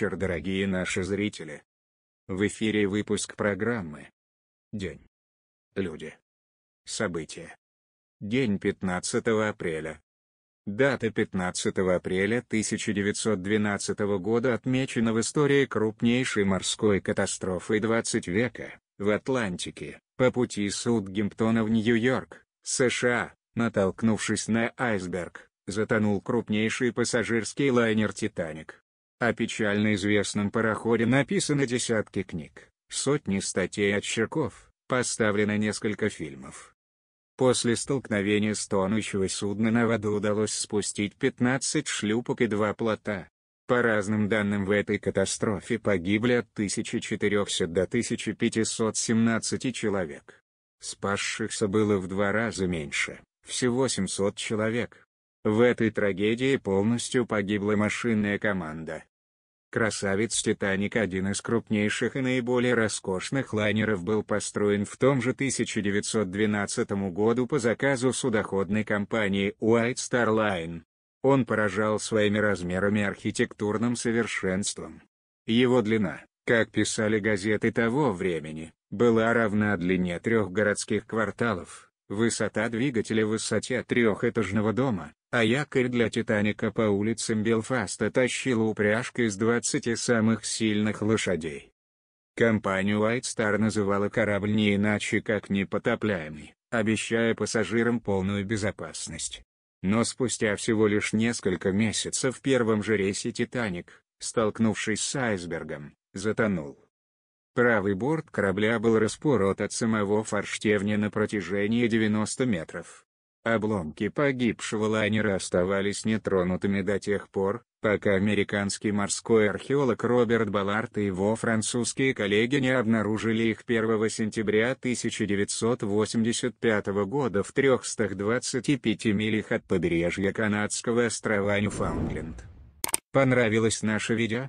вечер, дорогие наши зрители. В эфире выпуск программы День. Люди. События. День 15 апреля. Дата 15 апреля 1912 года отмечена в истории крупнейшей морской катастрофой 20 века, в Атлантике, по пути Саутгемптона в Нью-Йорк, США, натолкнувшись на айсберг, затонул крупнейший пассажирский лайнер «Титаник». О печально известном пароходе написаны десятки книг, сотни статей от Черков, поставлено несколько фильмов. После столкновения с тонущего судна на воду удалось спустить 15 шлюпок и два плота. По разным данным в этой катастрофе погибли от 1400 до 1517 человек. Спасшихся было в два раза меньше, всего 700 человек. В этой трагедии полностью погибла машинная команда. Красавец «Титаник» один из крупнейших и наиболее роскошных лайнеров был построен в том же 1912 году по заказу судоходной компании White Star Line. Он поражал своими размерами архитектурным совершенством. Его длина, как писали газеты того времени, была равна длине трех городских кварталов. Высота двигателя в высоте трехэтажного дома, а якорь для «Титаника» по улицам Белфаста тащила упряжка из 20 самых сильных лошадей. Компанию White Star называла корабль не иначе как «непотопляемый», обещая пассажирам полную безопасность. Но спустя всего лишь несколько месяцев в первом же рейсе «Титаник», столкнувшись с айсбергом, затонул. Правый борт корабля был распорот от самого форштевня на протяжении 90 метров. Обломки погибшего лайнера оставались нетронутыми до тех пор, пока американский морской археолог Роберт Баллард и его французские коллеги не обнаружили их 1 сентября 1985 года в 325 милях от побережья канадского острова Ньюфаундленд. Понравилось наше видео?